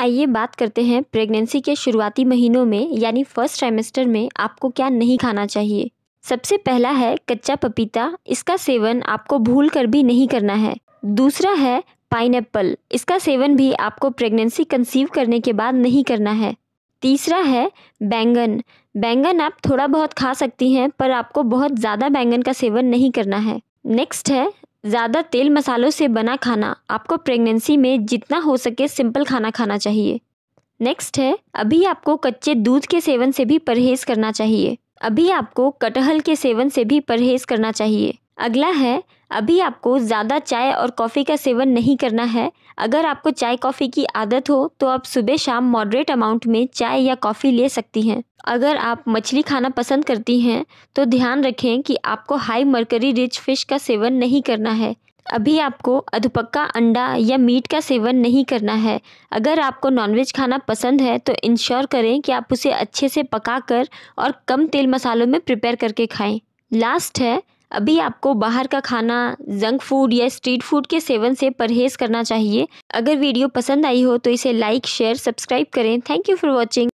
आइए बात करते हैं प्रेगनेंसी के शुरुआती महीनों में यानी फर्स्ट ट्राइमेस्टर में आपको क्या नहीं खाना चाहिए सबसे पहला है कच्चा पपीता इसका सेवन आपको भूल कर भी नहीं करना है दूसरा है पाइन इसका सेवन भी आपको प्रेगनेंसी कंसीव करने के बाद नहीं करना है तीसरा है बैंगन बैंगन आप थोड़ा बहुत खा सकती हैं पर आपको बहुत ज़्यादा बैंगन का सेवन नहीं करना है नेक्स्ट है ज़्यादा तेल मसालों से बना खाना आपको प्रेगनेंसी में जितना हो सके सिंपल खाना खाना चाहिए नेक्स्ट है अभी आपको कच्चे दूध के सेवन से भी परहेज़ करना चाहिए अभी आपको कटहल के सेवन से भी परहेज़ करना चाहिए अगला है अभी आपको ज़्यादा चाय और कॉफ़ी का सेवन नहीं करना है अगर आपको चाय कॉफ़ी की आदत हो तो आप सुबह शाम मॉडरेट अमाउंट में चाय या कॉफ़ी ले सकती हैं अगर आप मछली खाना पसंद करती हैं तो ध्यान रखें कि आपको हाई मर्करी रिच फिश का सेवन नहीं करना है अभी आपको अधपक्का अंडा या मीट का सेवन नहीं करना है अगर आपको नॉनवेज खाना पसंद है तो इंश्योर करें कि आप उसे अच्छे से पकाकर और कम तेल मसालों में प्रिपेयर करके खाएं लास्ट है अभी आपको बाहर का खाना जंक फूड या स्ट्रीट फूड के सेवन से परहेज करना चाहिए अगर वीडियो पसंद आई हो तो इसे लाइक शेयर सब्सक्राइब करें थैंक यू फॉर वॉचिंग